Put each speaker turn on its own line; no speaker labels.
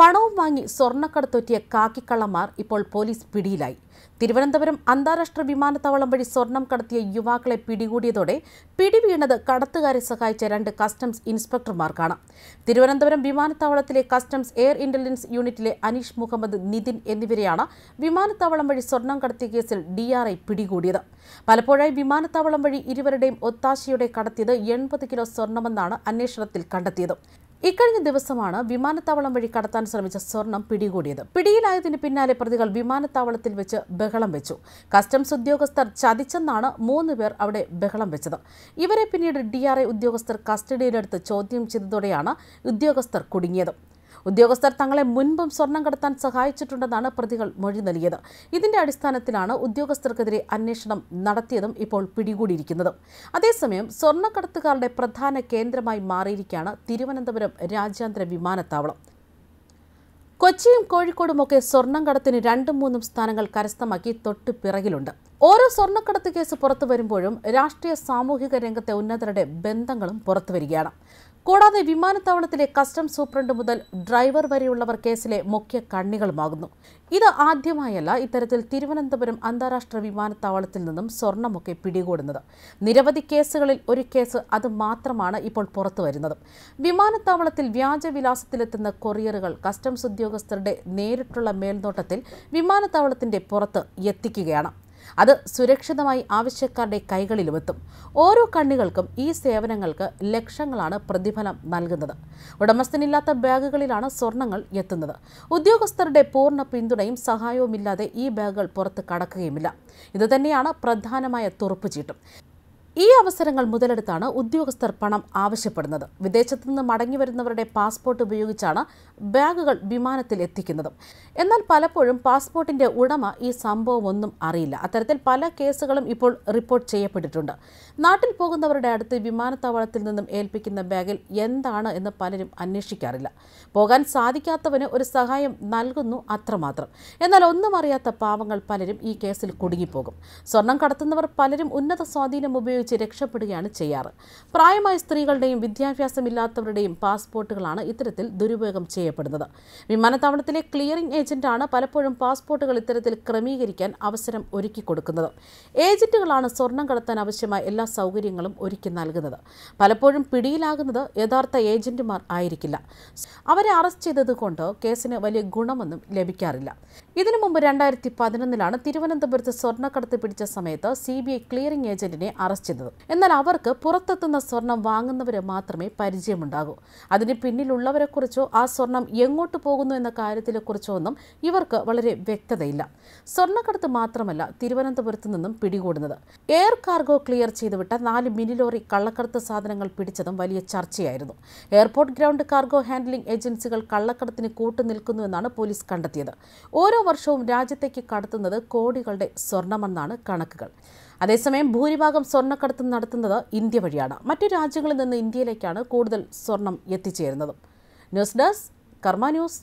പണവും വാങ്ങി സ്വർണ്ണക്കടത്തൊറ്റിയ കാക്കിക്കള്ളമാർ ഇപ്പോൾ പോലീസ് പിടിയിലായി തിരുവനന്തപുരം അന്താരാഷ്ട്ര വിമാനത്താവളം വഴി സ്വർണം കടത്തിയ യുവാക്കളെ പിടികൂടിയതോടെ പിടിവീണത് കടത്തുകാരെ സഹായിച്ച രണ്ട് കസ്റ്റംസ് ഇൻസ്പെക്ടർമാർക്കാണ് തിരുവനന്തപുരം വിമാനത്താവളത്തിലെ കസ്റ്റംസ് എയർ ഇന്റലിജൻസ് യൂണിറ്റിലെ അനീഷ് മുഹമ്മദ് നിതിൻ എന്നിവരെയാണ് വിമാനത്താവളം വഴി സ്വർണം കടത്തിയ കേസിൽ ഡിആർഐ പിടികൂടിയത് പലപ്പോഴായി വിമാനത്താവളം വഴി ഇരുവരുടെയും ഒത്താശയോടെ കടത്തിയത് എൺപത് കിലോ സ്വർണമെന്നാണ് അന്വേഷണത്തിൽ കണ്ടെത്തിയത് ഇക്കഴിഞ്ഞ ദിവസമാണ് വിമാനത്താവളം വഴി കടത്താൻ ശ്രമിച്ച സ്വർണം പിടികൂടിയത് പിടിയിലായതിന് പിന്നാലെ പ്രതികൾ വിമാനത്താവളത്തിൽ വെച്ച് ബഹളം വെച്ചു കസ്റ്റംസ് ഉദ്യോഗസ്ഥർ ചതിച്ചെന്നാണ് മൂന്ന് പേർ അവിടെ ബഹളം വെച്ചത് ഇവരെ പിന്നീട് ഡി ഉദ്യോഗസ്ഥർ കസ്റ്റഡിയിലെടുത്ത് ചോദ്യം ചെയ്തതോടെയാണ് ഉദ്യോഗസ്ഥർ കുടുങ്ങിയത് ഉദ്യോഗസ്ഥർ തങ്ങളെ മുൻപും സ്വർണം കടത്താൻ സഹായിച്ചിട്ടുണ്ടെന്നാണ് പ്രതികൾ മൊഴി നൽകിയത് ഇതിന്റെ അടിസ്ഥാനത്തിലാണ് ഉദ്യോഗസ്ഥർക്കെതിരെ അന്വേഷണം നടത്തിയതും ഇപ്പോൾ പിടികൂടിയിരിക്കുന്നത് അതേസമയം സ്വർണ്ണക്കടത്തുകാരുടെ പ്രധാന കേന്ദ്രമായി മാറിയിരിക്കുകയാണ് തിരുവനന്തപുരം രാജ്യാന്തര വിമാനത്താവളം കൊച്ചിയും കോഴിക്കോടുമൊക്കെ സ്വർണം കടത്തിന് രണ്ടും മൂന്നും സ്ഥാനങ്ങൾ കരസ്ഥമാക്കി തൊട്ട് പിറകിലുണ്ട് ഓരോ സ്വർണ്ണക്കടത്ത് കേസ് പുറത്തു വരുമ്പോഴും രാഷ്ട്രീയ സാമൂഹിക രംഗത്തെ ഉന്നതരുടെ ബന്ധങ്ങളും പുറത്തു വരികയാണ് കൂടാതെ വിമാനത്താവളത്തിലെ കസ്റ്റംസ് സൂപ്രണ്ട് മുതൽ ഡ്രൈവർ വരെയുള്ളവർ കേസിലെ മുഖ്യ കണ്ണികളുമാകുന്നു ഇത് ആദ്യമായല്ല ഇത്തരത്തിൽ തിരുവനന്തപുരം അന്താരാഷ്ട്ര വിമാനത്താവളത്തിൽ നിന്നും സ്വർണമൊക്കെ പിടികൂടുന്നത് നിരവധി കേസുകളിൽ ഒരു കേസ് അത് മാത്രമാണ് ഇപ്പോൾ പുറത്തു വരുന്നത് വിമാനത്താവളത്തിൽ വ്യാജവിലാസത്തിലെത്തുന്ന കൊറിയറുകൾ കസ്റ്റംസ് ഉദ്യോഗസ്ഥരുടെ നേരിട്ടുള്ള മേൽനോട്ടത്തിൽ വിമാനത്താവളത്തിന്റെ പുറത്ത് എത്തിക്കുകയാണ് അത് സുരക്ഷിതമായി ആവശ്യക്കാരുടെ കൈകളിലുമെത്തും ഓരോ കണ്ണികൾക്കും ഈ സേവനങ്ങൾക്ക് ലക്ഷങ്ങളാണ് പ്രതിഫലം നൽകുന്നത് ഉടമസ്ഥനില്ലാത്ത ബാഗുകളിലാണ് സ്വർണങ്ങൾ എത്തുന്നത് ഉദ്യോഗസ്ഥരുടെ പൂർണ്ണ പിന്തുണയും സഹായവും ഇല്ലാതെ ഈ ബാഗുകൾ പുറത്ത് കടക്കുകയുമില്ല ഇതുതന്നെയാണ് പ്രധാനമായ തുറപ്പുചീട്ടും ഈ അവസരങ്ങൾ മുതലെടുത്താണ് ഉദ്യോഗസ്ഥർ പണം ആവശ്യപ്പെടുന്നത് വിദേശത്തു നിന്ന് മടങ്ങി വരുന്നവരുടെ പാസ്പോർട്ട് ഉപയോഗിച്ചാണ് ബാഗുകൾ വിമാനത്തിൽ എത്തിക്കുന്നത് എന്നാൽ പലപ്പോഴും പാസ്പോർട്ടിന്റെ ഉടമ ഈ സംഭവമൊന്നും അറിയില്ല അത്തരത്തിൽ പല കേസുകളും ഇപ്പോൾ റിപ്പോർട്ട് ചെയ്യപ്പെട്ടിട്ടുണ്ട് നാട്ടിൽ പോകുന്നവരുടെ അടുത്ത് വിമാനത്താവളത്തിൽ നിന്നും ഏൽപ്പിക്കുന്ന ബാഗിൽ എന്താണ് എന്ന് പലരും അന്വേഷിക്കാറില്ല പോകാൻ സാധിക്കാത്തവന് ഒരു സഹായം നൽകുന്നു അത്രമാത്രം എന്നാൽ ഒന്നും അറിയാത്ത പാവങ്ങൾ പലരും ഈ കേസിൽ കുടുങ്ങിപ്പോകും സ്വർണം കടത്തുന്നവർ പലരും ഉന്നത സ്വാധീനം ഉപയോഗിച്ച് ഉപയോഗിച്ച് രക്ഷപ്പെടുകയാണ് ചെയ്യാറ് പ്രായമായ സ്ത്രീകളുടെയും വിദ്യാഭ്യാസമില്ലാത്തവരുടെയും പാസ്പോർട്ടുകളാണ് ഇത്തരത്തിൽ ദുരുപയോഗം ചെയ്യപ്പെടുന്നത് വിമാനത്താവളത്തിലെ ക്ലിയറിംഗ് ഏജന്റാണ് പലപ്പോഴും പാസ്പോർട്ടുകൾ ഇത്തരത്തിൽ ക്രമീകരിക്കാൻ അവസരം ഒരുക്കി കൊടുക്കുന്നത് ഏജന്റുകളാണ് സ്വർണം കടത്താൻ ആവശ്യമായ എല്ലാ സൗകര്യങ്ങളും ഒരുക്കി നൽകുന്നത് പലപ്പോഴും പിടിയിലാകുന്നത് യഥാർത്ഥ ഏജന്റുമാർ ആയിരിക്കില്ല അവരെ അറസ്റ്റ് ചെയ്തതുകൊണ്ട് കേസിന് വലിയ ഗുണമൊന്നും ലഭിക്കാറില്ല ഇതിനു മുമ്പ് രണ്ടായിരത്തി പതിനൊന്നിലാണ് തിരുവനന്തപുരത്ത് സ്വർണ്ണക്കടത്ത് പിടിച്ച സമയത്ത് സി ബി ഐ ക്ലിയറിംഗ് ഏജന്റിനെ അറസ്റ്റ് ലഭിക്കുന്നത് എന്നാൽ അവർക്ക് പുറത്തെത്തുന്ന സ്വർണം വാങ്ങുന്നവരെ മാത്രമേ പരിചയമുണ്ടാകൂ അതിന് പിന്നിലുള്ളവരെക്കുറിച്ചോ ആ സ്വർണം എങ്ങോട്ട് പോകുന്നു എന്ന കാര്യത്തിലെക്കുറിച്ചോ ഒന്നും ഇവർക്ക് വളരെ വ്യക്തതയില്ല സ്വർണ്ണക്കടത്ത് മാത്രമല്ല തിരുവനന്തപുരത്ത് നിന്നും പിടികൂടുന്നത് എയർ കാർഗോ ക്ലിയർ ചെയ്തുവിട്ട നാല് മിനി ലോറി കള്ളക്കടത്ത് സാധനങ്ങൾ പിടിച്ചതും വലിയ ചർച്ചയായിരുന്നു എയർപോർട്ട് ഗ്രൗണ്ട് കാർഗോ ഹാൻഡ്ലിംഗ് ഏജൻസികൾ കള്ളക്കടത്തിന് കൂട്ടുനിൽക്കുന്നുവെന്നാണ് പോലീസ് കണ്ടെത്തിയത് ഓരോ വർഷവും രാജ്യത്തേക്ക് കടത്തുന്നത് കോടികളുടെ സ്വർണമെന്നാണ് കണക്കുകൾ അതേസമയം ഭൂരിഭാഗം സ്വർണ്ണക്കടത്ത് നടത്തുന്നത് ഇന്ത്യ വഴിയാണ് മറ്റു രാജ്യങ്ങളിൽ നിന്ന് ഇന്ത്യയിലേക്കാണ് കൂടുതൽ സ്വർണം എത്തിച്ചേരുന്നത് ന്യൂസ് ഡെസ്ക് കർമ്മ ന്യൂസ്